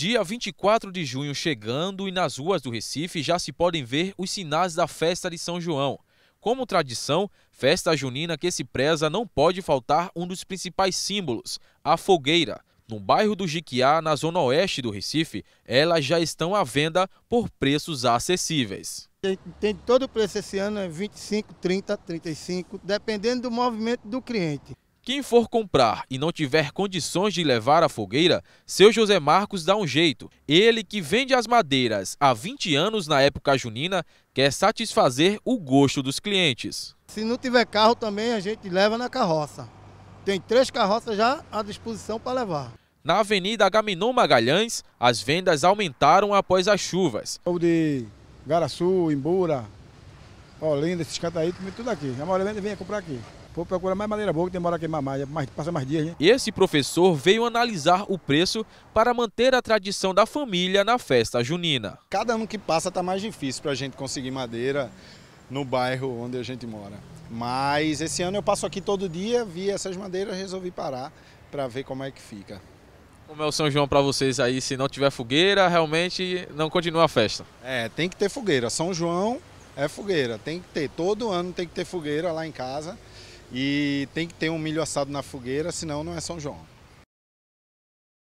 Dia 24 de junho chegando e nas ruas do Recife já se podem ver os sinais da festa de São João. Como tradição, festa junina que se preza não pode faltar um dos principais símbolos, a fogueira. No bairro do Jiquiá, na zona oeste do Recife, elas já estão à venda por preços acessíveis. Tem todo o preço esse ano, é 25, 30, 35, dependendo do movimento do cliente. Quem for comprar e não tiver condições de levar a fogueira, seu José Marcos dá um jeito. Ele que vende as madeiras há 20 anos na época junina, quer satisfazer o gosto dos clientes. Se não tiver carro também a gente leva na carroça. Tem três carroças já à disposição para levar. Na Avenida Gaminon Magalhães, as vendas aumentaram após as chuvas. O de Garaçu, Imbura, Olinda, esses cantos aí, tudo aqui. A maioria vem comprar aqui. Vou procurar mais madeira boa que demora a queimar mais, mais passa mais dias. Né? Esse professor veio analisar o preço para manter a tradição da família na festa junina. Cada ano que passa está mais difícil para a gente conseguir madeira no bairro onde a gente mora. Mas esse ano eu passo aqui todo dia, vi essas madeiras, resolvi parar para ver como é que fica. Como é o São João para vocês aí? Se não tiver fogueira, realmente não continua a festa. É, tem que ter fogueira. São João é fogueira. Tem que ter, todo ano tem que ter fogueira lá em casa e tem que ter um milho assado na fogueira, senão não é São João.